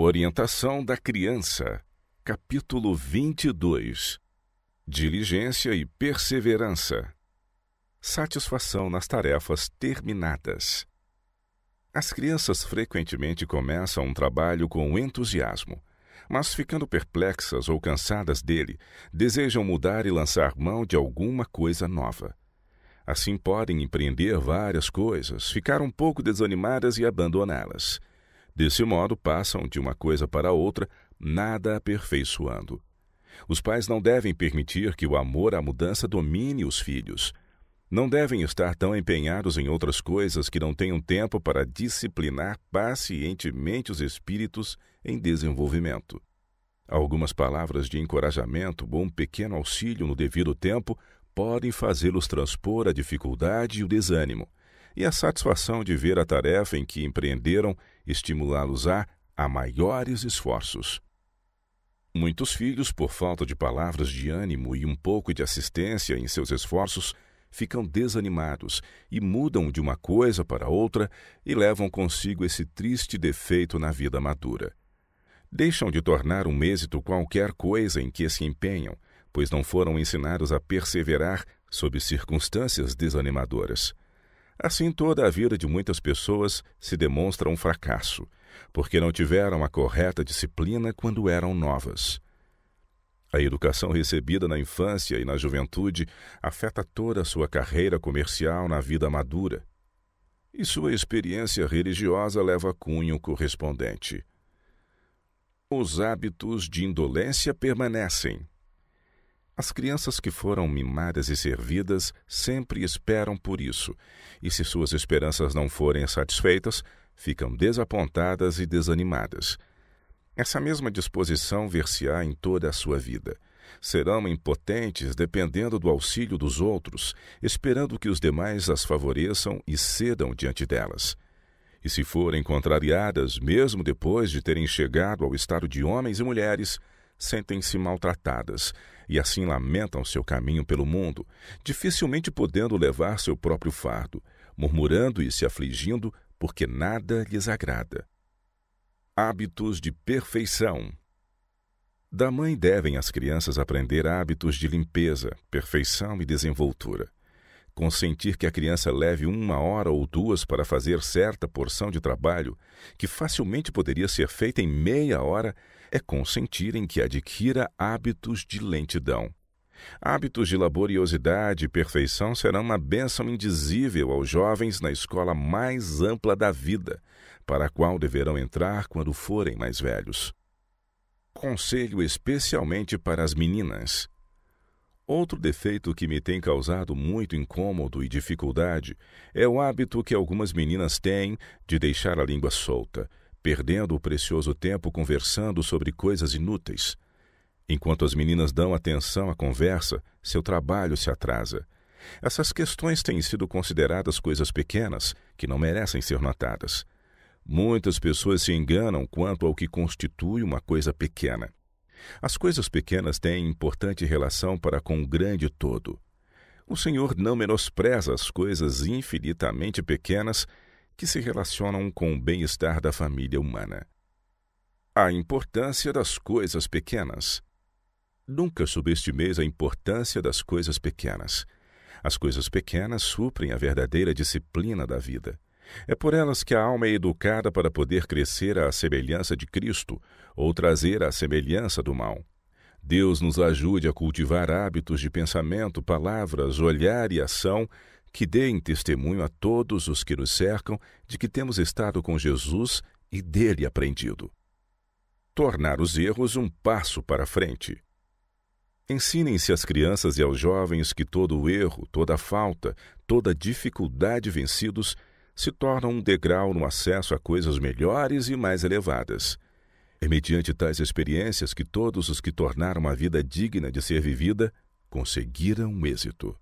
Orientação da Criança, capítulo 22 Diligência e Perseverança Satisfação nas tarefas terminadas. As crianças frequentemente começam um trabalho com entusiasmo, mas ficando perplexas ou cansadas dele, desejam mudar e lançar mão de alguma coisa nova. Assim podem empreender várias coisas, ficar um pouco desanimadas e abandoná-las. Desse modo, passam de uma coisa para outra, nada aperfeiçoando. Os pais não devem permitir que o amor à mudança domine os filhos. Não devem estar tão empenhados em outras coisas que não tenham tempo para disciplinar pacientemente os espíritos em desenvolvimento. Algumas palavras de encorajamento ou um pequeno auxílio no devido tempo podem fazê-los transpor a dificuldade e o desânimo e a satisfação de ver a tarefa em que empreenderam estimulá-los a, a maiores esforços. Muitos filhos, por falta de palavras de ânimo e um pouco de assistência em seus esforços, ficam desanimados e mudam de uma coisa para outra e levam consigo esse triste defeito na vida madura. Deixam de tornar um êxito qualquer coisa em que se empenham, pois não foram ensinados a perseverar sob circunstâncias desanimadoras. Assim, toda a vida de muitas pessoas se demonstra um fracasso, porque não tiveram a correta disciplina quando eram novas. A educação recebida na infância e na juventude afeta toda a sua carreira comercial na vida madura. E sua experiência religiosa leva cunho correspondente. Os hábitos de indolência permanecem, as crianças que foram mimadas e servidas sempre esperam por isso, e se suas esperanças não forem satisfeitas, ficam desapontadas e desanimadas. Essa mesma disposição ver-se-á em toda a sua vida. Serão impotentes dependendo do auxílio dos outros, esperando que os demais as favoreçam e cedam diante delas. E se forem contrariadas, mesmo depois de terem chegado ao estado de homens e mulheres, sentem-se maltratadas e assim lamentam seu caminho pelo mundo, dificilmente podendo levar seu próprio fardo, murmurando e se afligindo, porque nada lhes agrada. Hábitos de perfeição. Da mãe devem as crianças aprender hábitos de limpeza, perfeição e desenvoltura. Consentir que a criança leve uma hora ou duas para fazer certa porção de trabalho, que facilmente poderia ser feita em meia hora, é consentir em que adquira hábitos de lentidão. Hábitos de laboriosidade e perfeição serão uma bênção indizível aos jovens na escola mais ampla da vida, para a qual deverão entrar quando forem mais velhos. Conselho especialmente para as meninas. Outro defeito que me tem causado muito incômodo e dificuldade é o hábito que algumas meninas têm de deixar a língua solta, perdendo o precioso tempo conversando sobre coisas inúteis. Enquanto as meninas dão atenção à conversa, seu trabalho se atrasa. Essas questões têm sido consideradas coisas pequenas que não merecem ser notadas. Muitas pessoas se enganam quanto ao que constitui uma coisa pequena. As coisas pequenas têm importante relação para com o grande todo. O Senhor não menospreza as coisas infinitamente pequenas que se relacionam com o bem-estar da família humana. A importância das coisas pequenas. Nunca subestimeis a importância das coisas pequenas. As coisas pequenas suprem a verdadeira disciplina da vida. É por elas que a alma é educada para poder crescer à semelhança de Cristo ou trazer à semelhança do mal. Deus nos ajude a cultivar hábitos de pensamento, palavras, olhar e ação que deem testemunho a todos os que nos cercam de que temos estado com Jesus e dele aprendido. Tornar os erros um passo para frente. Ensinem-se às crianças e aos jovens que todo erro, toda falta, toda dificuldade vencidos se tornam um degrau no acesso a coisas melhores e mais elevadas. É mediante tais experiências que todos os que tornaram a vida digna de ser vivida conseguiram êxito.